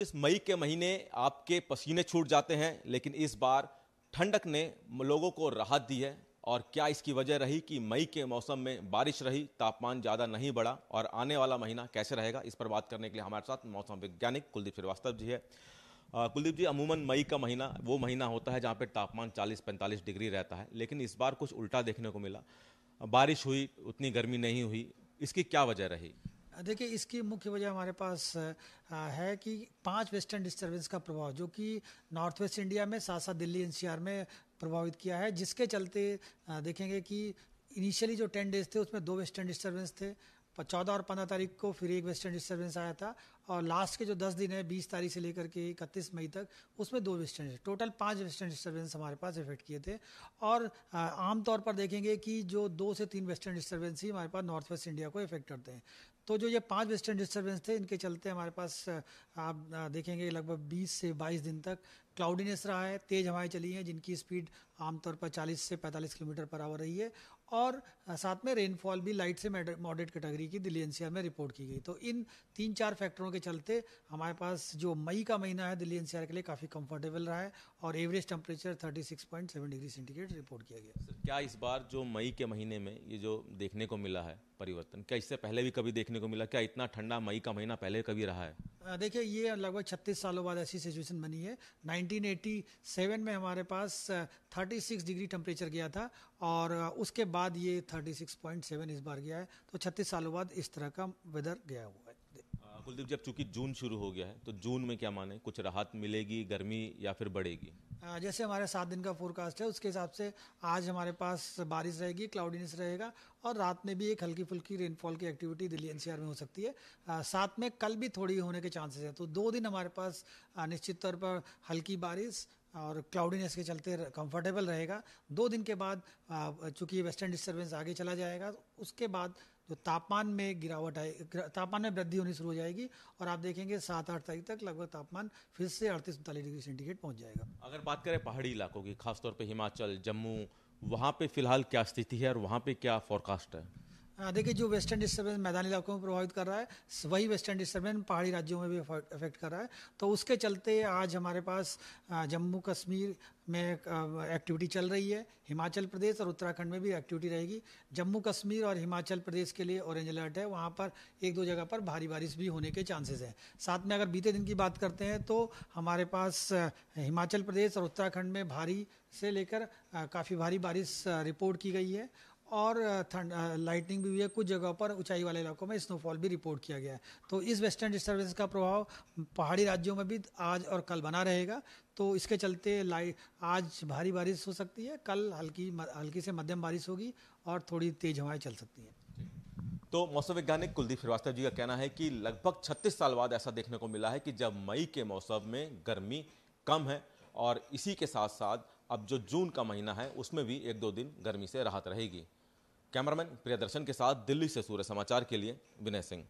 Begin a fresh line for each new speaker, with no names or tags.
इस मई के महीने आपके पसीने छूट जाते हैं लेकिन इस बार ठंडक ने लोगों को राहत दी है और क्या इसकी वजह रही कि मई के मौसम में बारिश रही तापमान ज़्यादा नहीं बढ़ा और आने वाला महीना कैसे रहेगा इस पर बात करने के लिए हमारे साथ मौसम वैज्ञानिक कुलदीप श्रीवास्तव जी है कुलदीप जी अमूमन मई का महीना वो महीना होता है जहाँ पर तापमान 40-45 डिग्री रहता है लेकिन इस बार कुछ उल्टा देखने को मिला बारिश हुई उतनी गर्मी नहीं हुई इसकी क्या वजह रही
देखिए इसकी मुख्य वजह हमारे पास है कि पांच वेस्टर्न डिस्टरबेंस का प्रभाव जो कि नॉर्थ वेस्ट इंडिया में साथ साथ दिल्ली एनसीआर में प्रभावित किया है जिसके चलते देखेंगे कि इनिशियली जो टेन डेज थे उसमें दो वेस्टर्न डिस्टर्बेंस थे चौदह और पंद्रह तारीख को फिर एक वेस्टर्न डिस्टर्बेंस आया था और लास्ट के जो दस दिन है बीस तारीख से लेकर के इकतीस मई तक उसमें दो वेस्टर्न टोटल पाँच वेस्टर्न डिस्टर्बेंस हमारे पास इफेक्ट किए थे और आमतौर पर देखेंगे कि जो दो से तीन वेस्टर्न डिस्टर्बेंस ही हमारे पास नॉर्थ वेस्ट इंडिया को इफेक्ट करते हैं तो जो ये पांच वेस्टर्न डिस्टर्बेंस थे इनके चलते हमारे पास आप देखेंगे लगभग 20 से 22 दिन तक क्लाउडीनेस रहा है तेज़ हवाएं चली हैं जिनकी स्पीड आमतौर पर 40 से 45 किलोमीटर पर आवर रही है और साथ में रेनफॉल भी लाइट से मॉडरेट कैटेगरी की दिल्ली एनसीआर में रिपोर्ट की गई तो इन तीन चार फैक्टरों के चलते हमारे पास जो मई का महीना है दिल्ली एनसीआर के लिए काफ़ी कंफर्टेबल रहा है और average temperature 36.7 degree centigrade report किया गया
सर क्या इस बार जो मई के महीने में ये जो देखने को मिला है परिवर्तन क्या इससे पहले भी कभी देखने को मिला क्या इतना ठंडा मई का महीना पहले कभी रहा
है देखिए ये लगभग 36 सालों बाद ऐसी सिचुएशन बनी है 1987 में हमारे पास 36 डिग्री टेम्परेचर गया था और उसके बाद ये 36.7 इस बार गया है तो 36 सालों बाद इस तरह का वेदर गया हुआ
कुलदीप जब चूंकि जून शुरू हो गया है तो जून में क्या माने कुछ राहत मिलेगी गर्मी या फिर बढ़ेगी
जैसे हमारे सात दिन का फोरकास्ट है उसके हिसाब से आज हमारे पास बारिश रहेगी क्लाउडीनेस रहेगा और रात में भी एक हल्की फुल्की रेनफॉल की एक्टिविटी दिल्ली एनसीआर में हो सकती है साथ में कल भी थोड़ी होने के चांसेस है तो दो दिन हमारे पास निश्चित तौर पर हल्की बारिश और क्लाउडीनेस के चलते कंफर्टेबल रहेगा दो दिन के बाद चूंकि वेस्टर्न डिस्टर्बेंस आगे चला जाएगा उसके बाद जो तापमान में गिरावट आए तापमान में वृद्धि होनी शुरू हो जाएगी और आप देखेंगे सात आठ तारीख तक लगभग तापमान फिर से अड़तीस उनतालीस डिग्री सेंटीग्रेड पहुंच जाएगा
अगर बात करें पहाड़ी इलाकों की खासतौर पर हिमाचल जम्मू वहाँ पे फिलहाल क्या स्थिति है और वहाँ पे क्या फोरकास्ट है
हाँ, देखिए जो वेस्टर्न डिस्टर्बेंस मैदानी इलाकों में प्रभावित कर रहा है वही वेस्टर्न डिस्टर्बेंस पहाड़ी राज्यों में भी अफेक्ट कर रहा है तो उसके चलते आज हमारे पास जम्मू कश्मीर में एक्टिविटी चल रही है हिमाचल प्रदेश और उत्तराखंड में भी एक्टिविटी रहेगी जम्मू कश्मीर और हिमाचल प्रदेश के लिए ऑरेंज अलर्ट है वहाँ पर एक दो जगह पर भारी बारिश भी होने के चांसेस हैं साथ में अगर बीते दिन की बात करते हैं तो हमारे पास हिमाचल प्रदेश और उत्तराखंड में भारी से लेकर काफ़ी भारी बारिश रिपोर्ट की गई है और थंड लाइटनिंग भी हुई है कुछ जगह पर ऊंचाई वाले इलाकों में स्नोफॉल भी रिपोर्ट किया गया है तो इस वेस्टर्न डिस्टर्बेंस का प्रभाव पहाड़ी राज्यों में भी आज और कल बना रहेगा तो इसके चलते लाइट आज भारी बारिश हो सकती है कल हल्की हल्की से मध्यम बारिश होगी और थोड़ी तेज हवाएं चल सकती हैं
तो मौसम वैज्ञानिक कुलदीप श्रीवास्तव जी का कहना है कि लगभग 36 साल बाद ऐसा देखने को मिला है कि जब मई के मौसम में गर्मी कम है और इसी के साथ साथ अब जो जून का महीना है उसमें भी एक दो दिन गर्मी से राहत रहेगी कैमरामैन प्रियदर्शन के साथ दिल्ली से सूर्य समाचार के लिए विनय सिंह